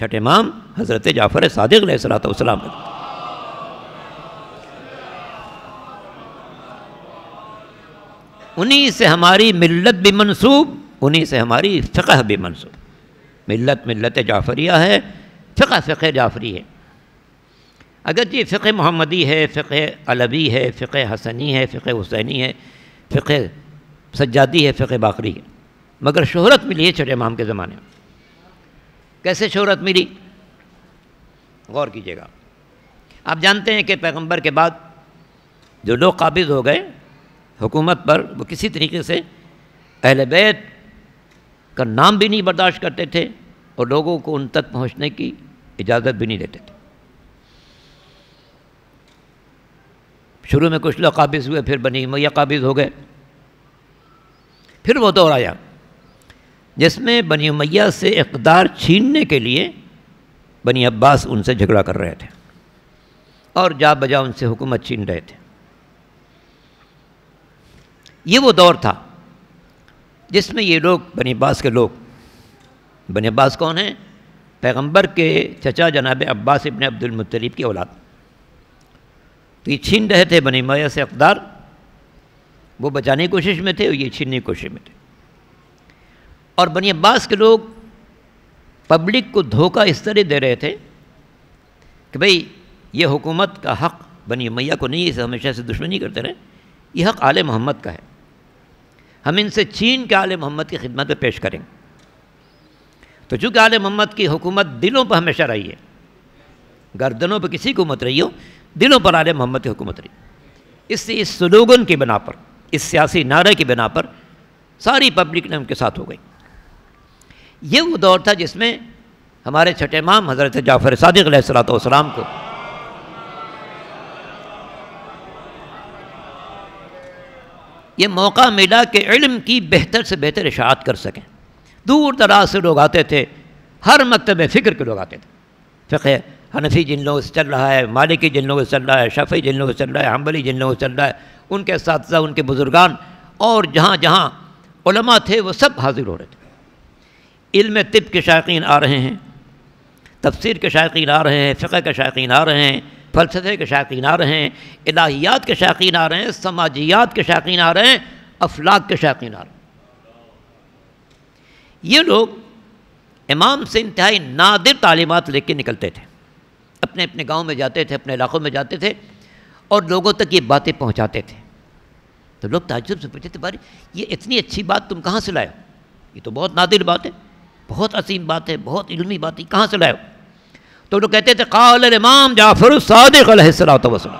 छठ इमाम हज़रत जाफ़र सदक सलाम उन्हीं से हमारी मिल्लत भी मनसूब उन्हीं से हमारी फ़िकह भी मनसूब मिल्लत मिल्लत जाफ़रिया है फ़िकह फ़िक जाफ़री है अगर जी फ़िक मोहम्मदी है फ़िक अलवी है फ़िक हसनी है फ़िक हुसैनी है फ़िक सज्जादी है फ़िक बाकरी है मगर शहरत मिली है छठे इमाम के ज़माने में कैसे शहरत मिली गौर कीजिएगा आप जानते हैं कि पैगंबर के बाद जो लोग काबिज हो गए हुकूमत पर वो किसी तरीके से अहल बैत का नाम भी नहीं बर्दाश्त करते थे और लोगों को उन तक पहुंचने की इजाज़त भी नहीं देते थे शुरू में कुछ लोग काबिज हुए फिर बनी मैया काबिज हो गए फिर वो दौर आया जिसमें बनी मैया से इकदार छीनने के लिए बनी अब्बास उनसे झगड़ा कर रहे थे और जा बजा उनसे हुकूमत छीन रहे थे ये वो दौर था जिसमें ये लोग बनी अब्बास के लोग बनी अब्बास कौन हैं पैगंबर के चचा जनाब अब्बास इबन अब्दुलमतलब की औलाद तो ये छीन रहे थे बनी मैया से अकदार वो बचाने की कोशिश में थे और ये छीनने की कोशिश में थे और बनी अब्बास के लोग पब्लिक को धोखा इस तरह दे रहे थे कि भाई ये हुकूमत का हक़ बनी मैया को नहीं इसे हमेशा से दुश्मनी करते रहे ये हक़ आल मोहम्मद का है हम इनसे चीन के आल मोहम्मद की खिदमत में पेश करेंगे तो चूँकि आले मोहम्मद की हुकूमत दिलों पर हमेशा रही है गर्दनों पर किसी को मत रही हो दिलों पर आले मोहम्मद की हुकूमत रही इससे इस स्लोगन के बिना पर इस सियासी नारे के बिना पर सारी पब्लिक ने उनके साथ हो गई ये वो दौर था जिसमें हमारे छठे माम हज़रत जाफ़र सदक सलाम को ये मौका मिला कि इल्म की बेहतर से बेहतर इशात कर सकें दूर दराज से लोग आते थे हर मकतब फ़िक्र के लोग आते थे फ़िक्र हनफी जिन लोगों से चल रहा है मालिकी जिन लोगों से चल रहा है शफ़ी जिन लोगों से चल रहा है हम्बली जिन लोगों से चल रहा है उनके साथ उनके बुज़ुर्गान और जहाँ जहाँ थे वो सब हाज़िर हो रहे थे इल्म तिब के शायकीन आ रहे हैं तफसर के शायकीन आ रहे हैं फ़िक़ के शायकीन आ रहे हैं फ़लसफे के शायकीन आ रहे हैं इलाहियात के शायकीन आ रहे हैं समाजियात के शायकीन आ रहे हैं अफलाक के शायकीन आ रहे हैं ये लोग इमाम से इंतहाई नादिर तालीमत लेके निकलते थे अपने अपने गाँव में जाते थे अपने इलाक़ों में जाते थे और लोगों तक ये बातें पहुँचाते थे तो लोग ताजुब से पूछते थे बारे ये इतनी अच्छी बात तुम कहाँ से लाए ये तो बहुत नादिर बात है बहुत असीम बात है बहुत इलमी बात है कहाँ से लाए तो लोग कहते थे काल इमाम जाफर सादिक वसलम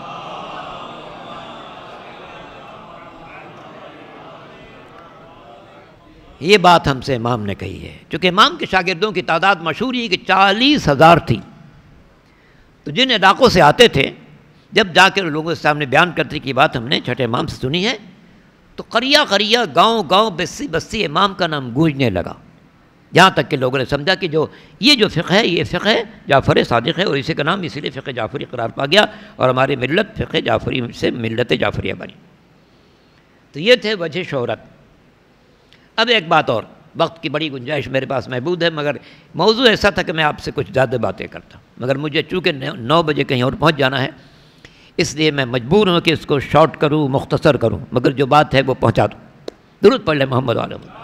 ये बात हमसे इमाम ने कही है क्योंकि इमाम के शागिदों की तादाद मशहूर ही कि चालीस हज़ार थी तो जिन इलाक़ों से आते थे जब जाकर लोगों के सामने बयान करते की बात हमने छठे इमाम से सुनी है तो करिया करिया गांव गांव बस्ती बस्ती इमाम का नाम गूंजने लगा यहाँ तक के लोगों ने समझा कि जो ये जो फ़िक है ये फ़िक है जाफ़र सादिक है और इसी का नाम इसीलिए फ़िक जाफ़री करार पा गया और हमारी मिलत फ़िक जाफ़री से मिलत जाफ़रिया बनी तो ये थे वजह शहरत अब एक बात और वक्त की बड़ी गुंजाइश मेरे पास महबूद है मगर मौजू ऐसा था कि मैं आपसे कुछ ज़्यादा बातें करता मगर मुझे चूँकि नौ बजे कहीं और पहुँच जाना है इसलिए मैं मजबूर हूँ कि इसको शॉर्ट करूँ मुख्तसर करूँ मगर जो बात है वो पहुँचा दूँ दुरुद पढ़ लें मोहम्मद वाले